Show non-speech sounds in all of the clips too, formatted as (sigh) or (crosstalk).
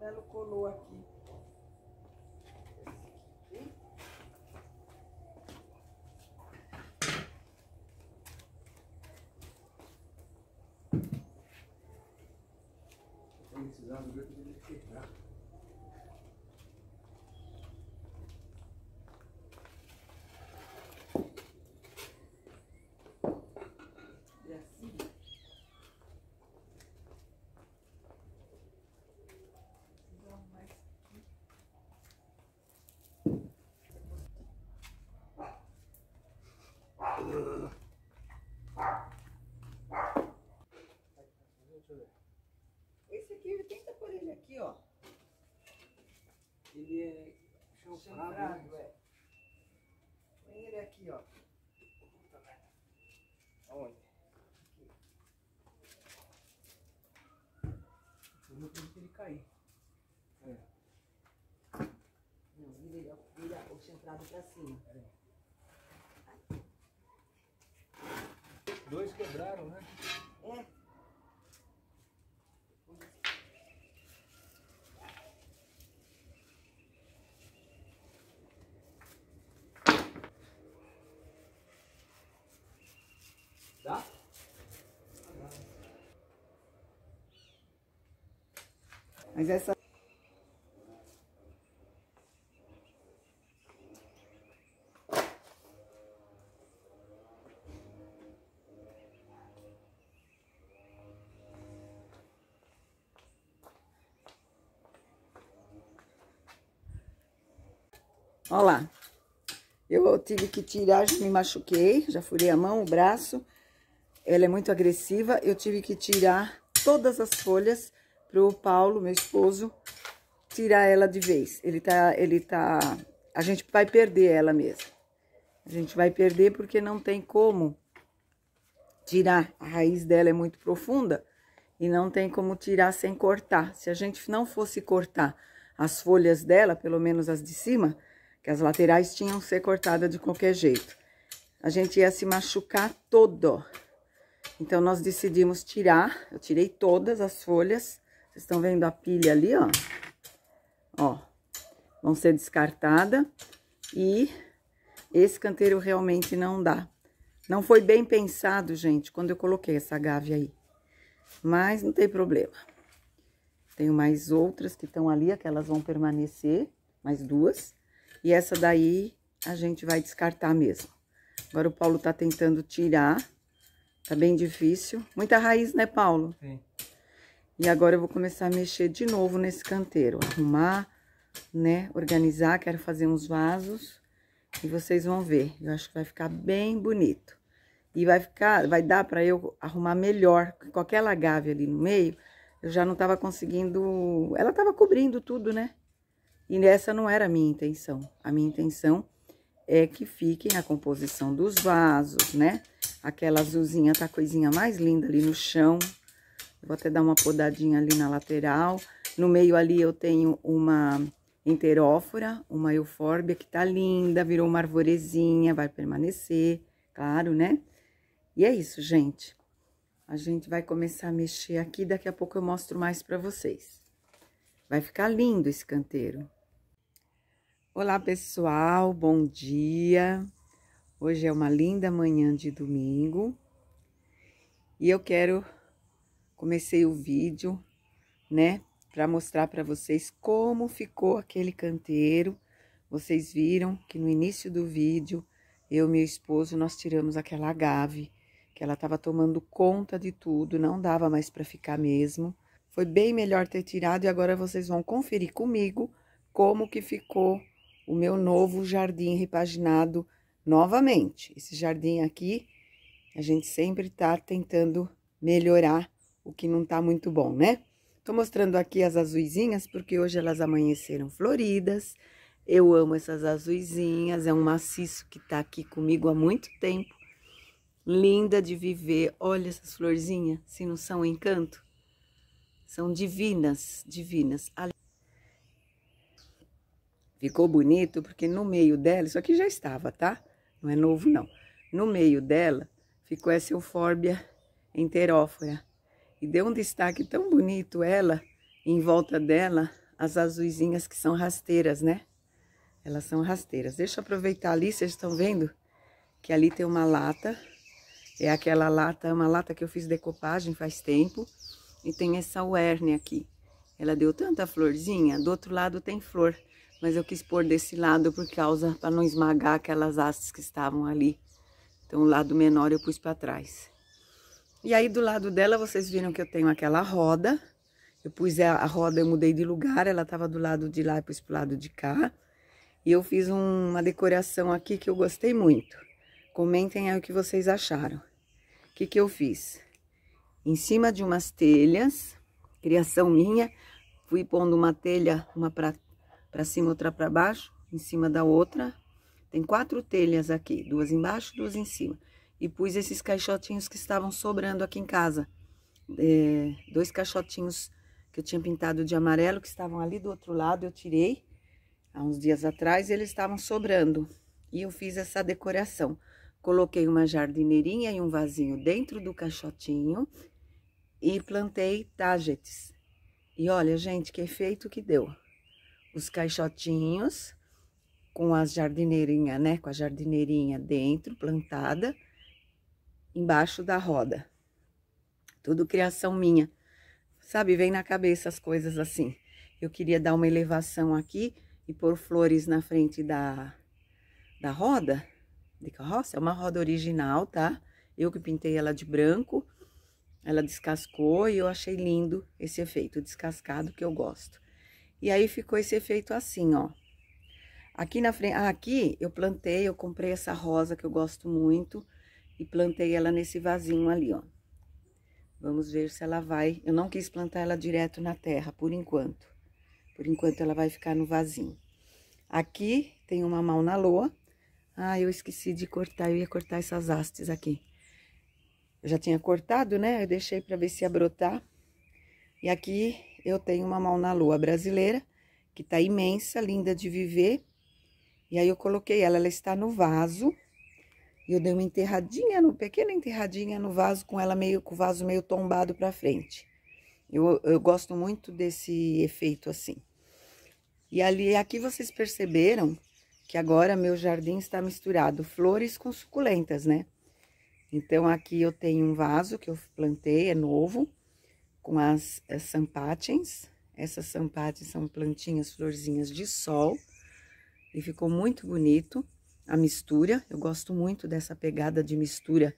Melo né, colou aqui. Estou ver para ele quebrar. Ele tenta tá por ele aqui, ó. Ele é chanfrado, né? é. Põe ele aqui, ó. Onde? Aqui. Eu não tenho que ele cair. É. Não, vira, vira o centrado pra cima. Mas essa Olha lá. Eu tive que tirar, já me machuquei, já furei a mão, o braço. Ela é muito agressiva. Eu tive que tirar todas as folhas pro Paulo, meu esposo, tirar ela de vez. Ele tá, ele tá, a gente vai perder ela mesmo. A gente vai perder porque não tem como tirar. A raiz dela é muito profunda e não tem como tirar sem cortar. Se a gente não fosse cortar as folhas dela, pelo menos as de cima, que as laterais tinham que ser cortadas de qualquer jeito. A gente ia se machucar todo. Então, nós decidimos tirar, eu tirei todas as folhas vocês estão vendo a pilha ali, ó? Ó, vão ser descartada e esse canteiro realmente não dá. Não foi bem pensado, gente, quando eu coloquei essa gávea aí. Mas não tem problema. Tenho mais outras que estão ali, aquelas vão permanecer, mais duas. E essa daí a gente vai descartar mesmo. Agora o Paulo tá tentando tirar, tá bem difícil. Muita raiz, né, Paulo? Sim. E agora eu vou começar a mexer de novo nesse canteiro, arrumar, né, organizar, quero fazer uns vasos e vocês vão ver. Eu acho que vai ficar bem bonito. E vai ficar, vai dar para eu arrumar melhor, qualquer lagave ali no meio, eu já não tava conseguindo, ela tava cobrindo tudo, né? E essa não era a minha intenção. A minha intenção é que fiquem a composição dos vasos, né? Aquela azulzinha tá a coisinha mais linda ali no chão, Vou até dar uma podadinha ali na lateral. No meio ali eu tenho uma enterófora, uma eufórbia que tá linda, virou uma arvorezinha, vai permanecer, claro, né? E é isso, gente. A gente vai começar a mexer aqui, daqui a pouco eu mostro mais para vocês. Vai ficar lindo esse canteiro. Olá, pessoal, bom dia. Hoje é uma linda manhã de domingo. E eu quero comecei o vídeo, né, para mostrar para vocês como ficou aquele canteiro. Vocês viram que no início do vídeo, eu e meu esposo, nós tiramos aquela agave, que ela estava tomando conta de tudo, não dava mais para ficar mesmo. Foi bem melhor ter tirado e agora vocês vão conferir comigo como que ficou o meu novo jardim repaginado novamente. Esse jardim aqui, a gente sempre está tentando melhorar o que não tá muito bom, né? Tô mostrando aqui as azuizinhas, porque hoje elas amanheceram floridas. Eu amo essas azuizinhas, é um maciço que tá aqui comigo há muito tempo. Linda de viver, olha essas florzinhas, se não são um encanto. São divinas, divinas. Ficou bonito porque no meio dela, isso aqui já estava, tá? Não é novo não. No meio dela ficou essa eufórbia enterófora, e deu um destaque tão bonito ela, em volta dela, as azuisinhas que são rasteiras, né? Elas são rasteiras. Deixa eu aproveitar ali, vocês estão vendo que ali tem uma lata. É aquela lata, é uma lata que eu fiz decopagem faz tempo. E tem essa werne aqui. Ela deu tanta florzinha, do outro lado tem flor. Mas eu quis pôr desse lado por causa, para não esmagar aquelas hastes que estavam ali. Então o lado menor eu pus para trás. E aí do lado dela, vocês viram que eu tenho aquela roda. Eu pus a, a roda, eu mudei de lugar, ela tava do lado de lá, e pus pro lado de cá. E eu fiz um, uma decoração aqui que eu gostei muito. Comentem aí o que vocês acharam. O que que eu fiz? Em cima de umas telhas, criação minha, fui pondo uma telha, uma para pra cima, outra pra baixo, em cima da outra. Tem quatro telhas aqui, duas embaixo, duas em cima e pus esses caixotinhos que estavam sobrando aqui em casa. É, dois caixotinhos que eu tinha pintado de amarelo, que estavam ali do outro lado, eu tirei há uns dias atrás, eles estavam sobrando. E eu fiz essa decoração. Coloquei uma jardineirinha e um vasinho dentro do caixotinho e plantei tagetes. E olha, gente, que efeito que deu. Os caixotinhos com as jardineirinha, né, com a jardineirinha dentro, plantada, embaixo da roda. Tudo criação minha. Sabe, vem na cabeça as coisas assim. Eu queria dar uma elevação aqui e pôr flores na frente da, da roda de carroça. É uma roda original, tá? Eu que pintei ela de branco. Ela descascou e eu achei lindo esse efeito descascado que eu gosto. E aí ficou esse efeito assim, ó. Aqui na frente, ah, aqui eu plantei, eu comprei essa rosa que eu gosto muito e plantei ela nesse vasinho ali, ó. Vamos ver se ela vai. Eu não quis plantar ela direto na terra, por enquanto. Por enquanto ela vai ficar no vasinho. Aqui tem uma mão na loa. Ah, eu esqueci de cortar, eu ia cortar essas hastes aqui. Eu já tinha cortado, né? Eu deixei para ver se ia brotar. E aqui eu tenho uma mão na lua brasileira, que tá imensa, linda de viver. E aí eu coloquei ela, ela está no vaso. E eu dei uma enterradinha, no, pequena enterradinha no vaso com ela meio com o vaso meio tombado para frente. Eu, eu gosto muito desse efeito assim. E ali aqui vocês perceberam que agora meu jardim está misturado flores com suculentas, né? Então aqui eu tenho um vaso que eu plantei, é novo, com as, as sampatins. Essas sampatins são plantinhas, florzinhas de sol e ficou muito bonito a mistura. Eu gosto muito dessa pegada de mistura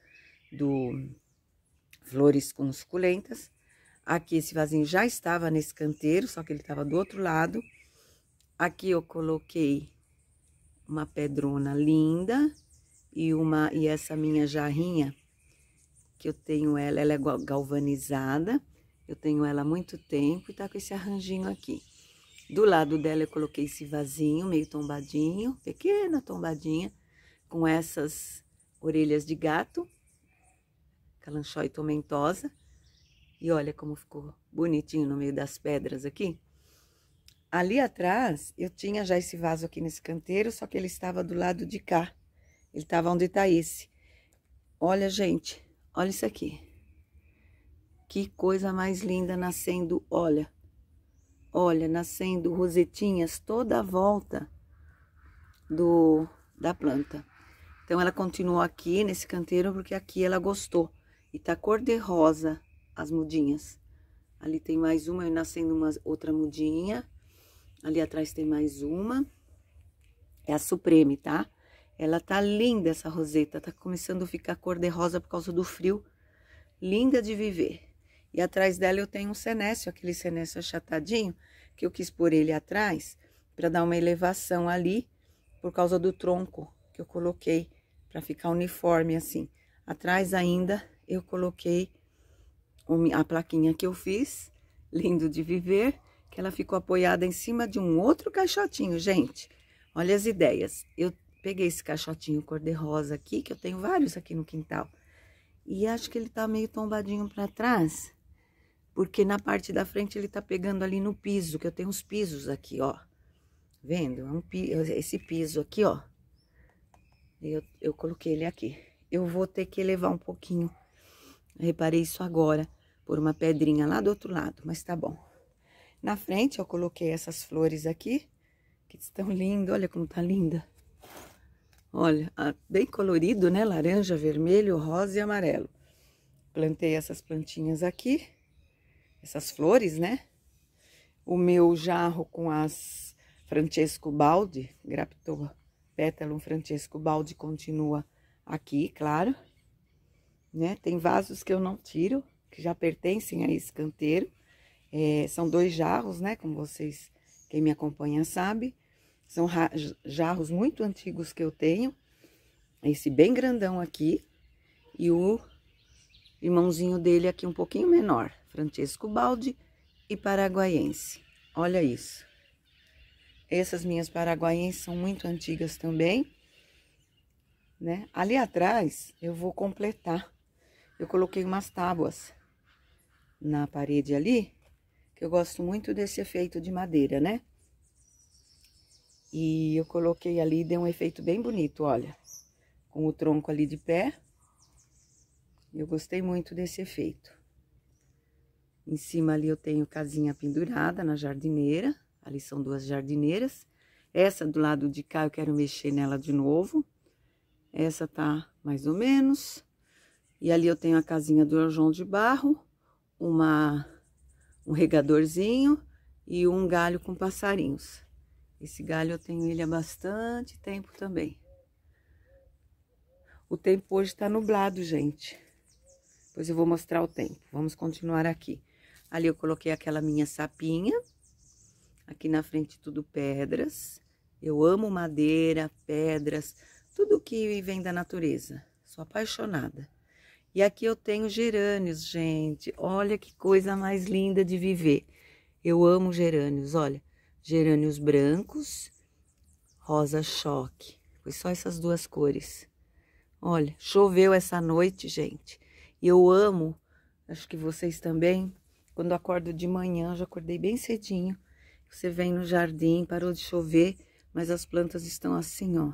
do flores com suculentas. Aqui esse vasinho já estava nesse canteiro, só que ele estava do outro lado. Aqui eu coloquei uma pedrona linda e uma e essa minha jarrinha que eu tenho ela, ela é galvanizada. Eu tenho ela há muito tempo e tá com esse arranjinho aqui. Do lado dela eu coloquei esse vasinho meio tombadinho, pequena tombadinha, com essas orelhas de gato, calanchói tomentosa. E olha como ficou bonitinho no meio das pedras aqui. Ali atrás, eu tinha já esse vaso aqui nesse canteiro, só que ele estava do lado de cá. Ele estava onde está esse. Olha, gente, olha isso aqui. Que coisa mais linda nascendo, olha. Olha, nascendo rosetinhas toda a volta do da planta. Então ela continuou aqui nesse canteiro porque aqui ela gostou e tá cor de rosa as mudinhas. Ali tem mais uma nascendo uma outra mudinha. Ali atrás tem mais uma. É a Supreme, tá? Ela tá linda essa roseta, tá começando a ficar cor de rosa por causa do frio. Linda de viver. E atrás dela eu tenho um senécio, aquele senécio achatadinho, que eu quis pôr ele atrás para dar uma elevação ali por causa do tronco que eu coloquei para ficar uniforme assim. Atrás ainda eu coloquei a plaquinha que eu fiz, lindo de viver, que ela ficou apoiada em cima de um outro caixotinho, gente. Olha as ideias. Eu peguei esse caixotinho cor-de-rosa aqui, que eu tenho vários aqui no quintal. E acho que ele tá meio tombadinho para trás porque na parte da frente ele tá pegando ali no piso, que eu tenho uns pisos aqui, ó. Vendo? É um piso, é esse piso aqui, ó. Eu, eu coloquei ele aqui. Eu vou ter que elevar um pouquinho. Eu reparei isso agora, por uma pedrinha lá do outro lado, mas tá bom. Na frente eu coloquei essas flores aqui, que estão lindas, olha como tá linda. Olha, bem colorido, né? Laranja, vermelho, rosa e amarelo. Plantei essas plantinhas aqui essas flores, né? O meu jarro com as Francesco Baldi, Graptoa Pétalum Francesco Baldi continua aqui, claro. Né? Tem vasos que eu não tiro, que já pertencem a esse canteiro. É, são dois jarros, né? Como vocês, quem me acompanha sabe. São jarros muito antigos que eu tenho. Esse bem grandão aqui e o Irmãozinho dele aqui um pouquinho menor, Francesco Baldi e paraguaiense. Olha isso. Essas minhas paraguaienses são muito antigas também. Né? Ali atrás eu vou completar. Eu coloquei umas tábuas na parede ali, que eu gosto muito desse efeito de madeira, né? E eu coloquei ali e deu um efeito bem bonito, olha. Com o tronco ali de pé eu gostei muito desse efeito. Em cima ali eu tenho casinha pendurada na jardineira. Ali são duas jardineiras. Essa do lado de cá eu quero mexer nela de novo. Essa tá mais ou menos. E ali eu tenho a casinha do João de Barro, uma, um regadorzinho e um galho com passarinhos. Esse galho eu tenho ele há bastante tempo também. O tempo hoje está nublado, gente. Depois eu vou mostrar o tempo. Vamos continuar aqui. Ali eu coloquei aquela minha sapinha. Aqui na frente tudo pedras. Eu amo madeira, pedras, tudo que vem da natureza. Sou apaixonada. E aqui eu tenho gerânios, gente. Olha que coisa mais linda de viver. Eu amo gerânios, olha. Gerânios brancos, rosa choque. Foi só essas duas cores. Olha, choveu essa noite, gente. E eu amo, acho que vocês também, quando acordo de manhã, já acordei bem cedinho. Você vem no jardim, parou de chover, mas as plantas estão assim, ó,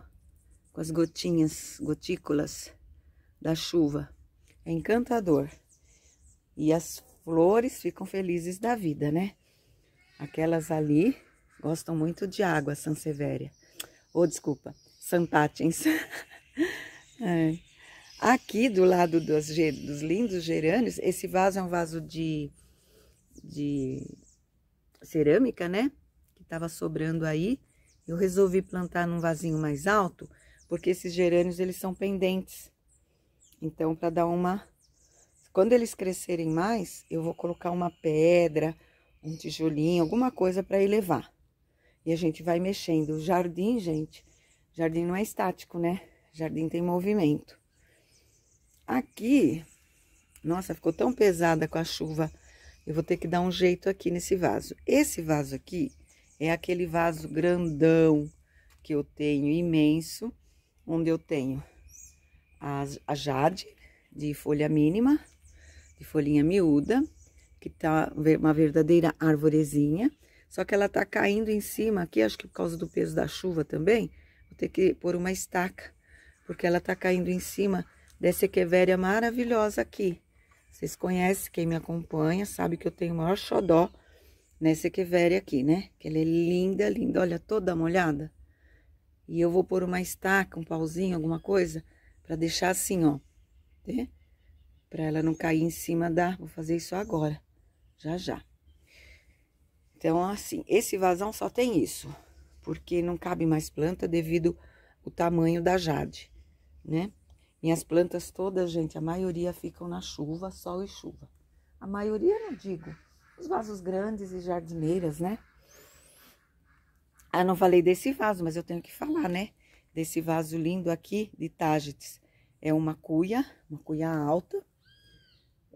com as gotinhas, gotículas da chuva. É encantador. E as flores ficam felizes da vida, né? Aquelas ali gostam muito de água, Sanseveria. Ou oh, desculpa, Santátins. (laughs) é. Aqui do lado dos, dos lindos gerânios, esse vaso é um vaso de, de cerâmica, né? Que estava sobrando aí. Eu resolvi plantar num vasinho mais alto, porque esses gerânios eles são pendentes. Então, para dar uma. Quando eles crescerem mais, eu vou colocar uma pedra, um tijolinho, alguma coisa para elevar. E a gente vai mexendo. O jardim, gente, jardim não é estático, né? jardim tem movimento. Aqui, nossa, ficou tão pesada com a chuva. Eu vou ter que dar um jeito aqui nesse vaso. Esse vaso aqui é aquele vaso grandão que eu tenho, imenso, onde eu tenho a, a jade de folha mínima, de folhinha miúda, que tá uma verdadeira arvorezinha. Só que ela tá caindo em cima aqui, acho que por causa do peso da chuva também. Vou ter que pôr uma estaca, porque ela tá caindo em cima dessa echevéria maravilhosa aqui. Vocês conhecem, quem me acompanha sabe que eu tenho o maior xodó nessa echevéria aqui, né? Que ela é linda, linda. Olha, toda molhada. E eu vou pôr uma estaca, um pauzinho, alguma coisa, pra deixar assim, ó. né? Pra ela não cair em cima da... Vou fazer isso agora. Já, já. Então, assim, esse vazão só tem isso. Porque não cabe mais planta devido ao tamanho da jade, né? Minhas plantas todas, gente, a maioria ficam na chuva, sol e chuva. A maioria, não digo, os vasos grandes e jardineiras, né? Ah, não falei desse vaso, mas eu tenho que falar, né? Desse vaso lindo aqui de tágetes É uma cuia, uma cuia alta,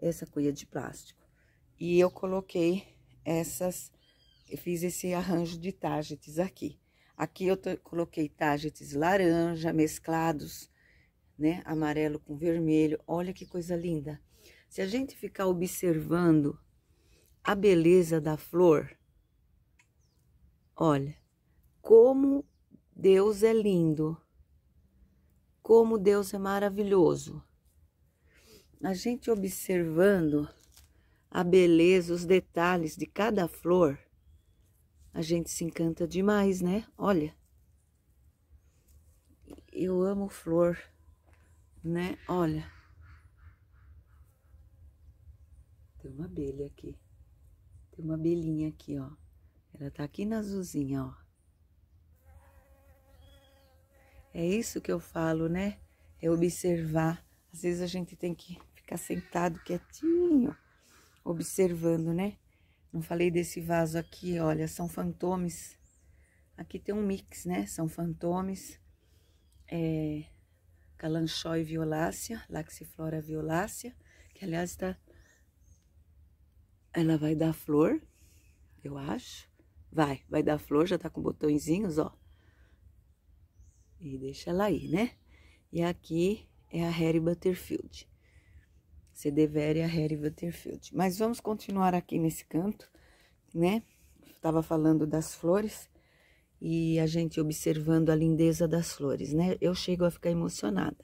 essa cuia de plástico. E eu coloquei essas, eu fiz esse arranjo de tágetes aqui. Aqui eu coloquei tágetes laranja mesclados né? Amarelo com vermelho. Olha que coisa linda. Se a gente ficar observando a beleza da flor, olha como Deus é lindo. Como Deus é maravilhoso. A gente observando a beleza, os detalhes de cada flor, a gente se encanta demais, né? Olha. Eu amo flor né? Olha. Tem uma abelha aqui. Tem uma abelhinha aqui, ó. Ela tá aqui na azulzinha, ó. É isso que eu falo, né? É observar. Às vezes a gente tem que ficar sentado quietinho, observando, né? Não falei desse vaso aqui, olha, são fantomes. Aqui tem um mix, né? São fantomes. É, Calanchoe violácea, Laxiflora violácea, que aliás está ela vai dar flor, eu acho. Vai, vai dar flor, já tá com botõezinhos, ó. E deixa ela aí, né? E aqui é a Harry Butterfield. Se devere é a Harry Butterfield. Mas vamos continuar aqui nesse canto, né? Tava falando das flores e a gente observando a lindeza das flores, né? Eu chego a ficar emocionada.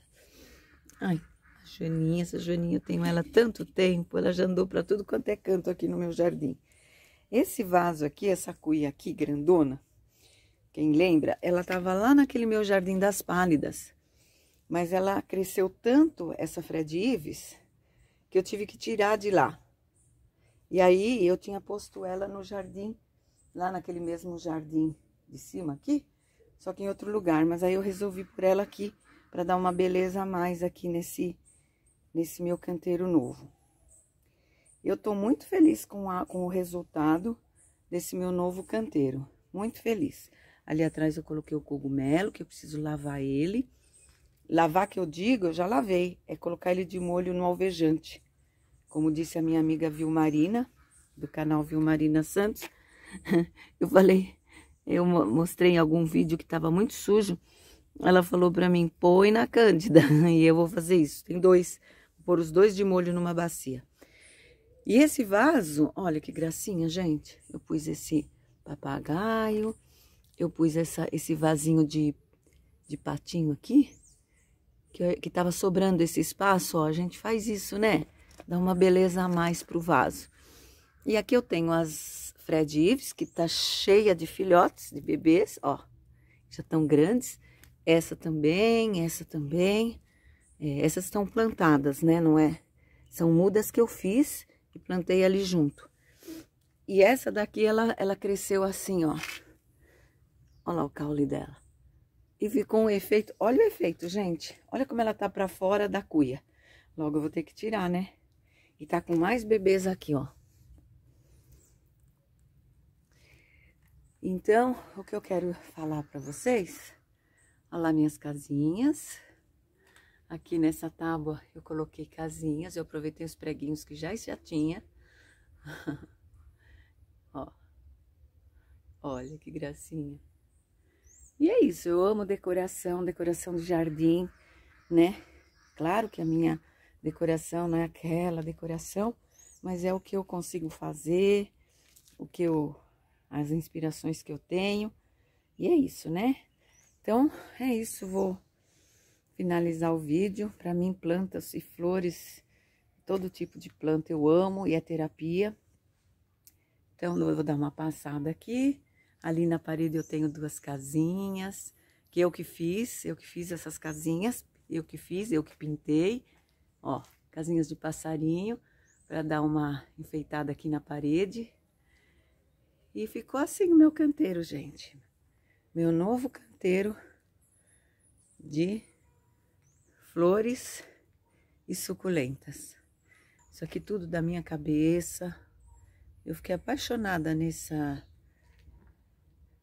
Ai, a Joaninha, essa Joaninha, eu tenho ela há tanto tempo, ela já andou para tudo quanto é canto aqui no meu jardim. Esse vaso aqui, essa cuia aqui grandona, quem lembra, ela estava lá naquele meu jardim das pálidas. Mas ela cresceu tanto, essa Fred Ives, que eu tive que tirar de lá. E aí eu tinha posto ela no jardim, lá naquele mesmo jardim de cima aqui, só que em outro lugar. Mas aí eu resolvi por ela aqui, para dar uma beleza a mais aqui nesse, nesse meu canteiro novo. Eu tô muito feliz com, a, com o resultado desse meu novo canteiro, muito feliz. Ali atrás eu coloquei o cogumelo, que eu preciso lavar ele. Lavar que eu digo, eu já lavei, é colocar ele de molho no alvejante. Como disse a minha amiga Vilmarina, do canal Vilmarina Santos, (laughs) eu falei, eu mostrei em algum vídeo que estava muito sujo, ela falou para mim, põe na cândida, (laughs) e eu vou fazer isso. Tem dois, vou pôr os dois de molho numa bacia. E esse vaso, olha que gracinha, gente. Eu pus esse papagaio, eu pus essa, esse vasinho de, de patinho aqui, que, que tava sobrando esse espaço, ó, a gente faz isso, né? Dá uma beleza a mais pro vaso. E aqui eu tenho as Fred Ives, que tá cheia de filhotes, de bebês, ó, já estão grandes. Essa também, essa também. É, essas estão plantadas, né, não é? São mudas que eu fiz e plantei ali junto. E essa daqui, ela, ela cresceu assim, ó. Olha lá o caule dela. E ficou um efeito, olha o efeito, gente. Olha como ela tá pra fora da cuia. Logo eu vou ter que tirar, né? E tá com mais bebês aqui, ó. Então, o que eu quero falar para vocês, olha lá minhas casinhas. Aqui nessa tábua eu coloquei casinhas, eu aproveitei os preguinhos que já já tinha. (laughs) Ó, olha que gracinha. E é isso, eu amo decoração, decoração do jardim, né? Claro que a minha decoração não é aquela decoração, mas é o que eu consigo fazer, o que eu as inspirações que eu tenho. E é isso, né? Então, é isso. Vou finalizar o vídeo. Para mim, plantas e flores, todo tipo de planta eu amo e é terapia. Então, eu vou dar uma passada aqui. Ali na parede eu tenho duas casinhas, que eu que fiz, eu que fiz essas casinhas, eu que fiz, eu que pintei. Ó, casinhas de passarinho, para dar uma enfeitada aqui na parede. E ficou assim o meu canteiro, gente. Meu novo canteiro de flores e suculentas. Isso aqui tudo da minha cabeça. Eu fiquei apaixonada nessa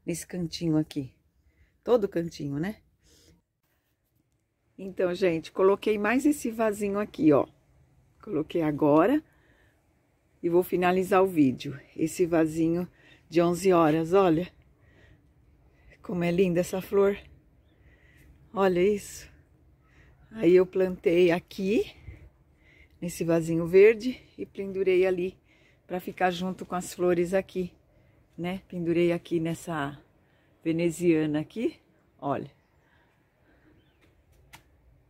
nesse cantinho aqui. Todo cantinho, né? Então, gente, coloquei mais esse vasinho aqui, ó. Coloquei agora e vou finalizar o vídeo. Esse vasinho de 11 horas. Olha como é linda essa flor. Olha isso. Aí eu plantei aqui, nesse vasinho verde, e pendurei ali para ficar junto com as flores aqui, né? Pendurei aqui nessa veneziana aqui, olha.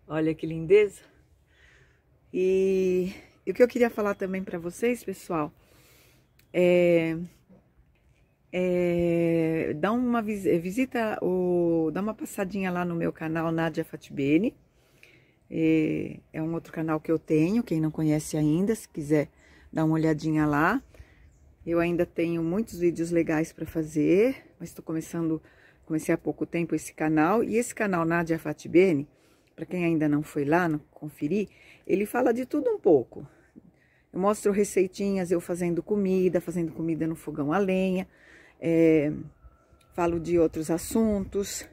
Olha que lindeza. E, e o que eu queria falar também para vocês, pessoal, é é, dá uma eh, visita o, dá uma passadinha lá no meu canal Nadia Fatibene. É, é um outro canal que eu tenho, quem não conhece ainda, se quiser dar uma olhadinha lá. Eu ainda tenho muitos vídeos legais para fazer, mas estou começando, comecei há pouco tempo esse canal. E esse canal Nadia Fatibene, para quem ainda não foi lá, não conferir, ele fala de tudo um pouco. Eu mostro receitinhas, eu fazendo comida, fazendo comida no fogão a lenha, é, falo de outros assuntos.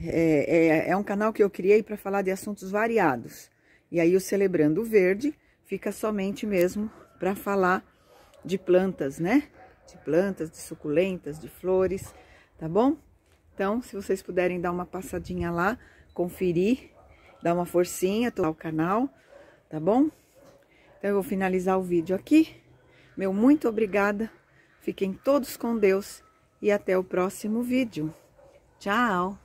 É, é, é um canal que eu criei para falar de assuntos variados. E aí o Celebrando Verde fica somente mesmo para falar de plantas, né? De plantas, de suculentas, de flores, tá bom? Então, se vocês puderem dar uma passadinha lá, conferir, dar uma forcinha, tocar o canal, tá bom? Então, eu vou finalizar o vídeo aqui. Meu muito obrigada Fiquem todos com Deus e até o próximo vídeo. Tchau!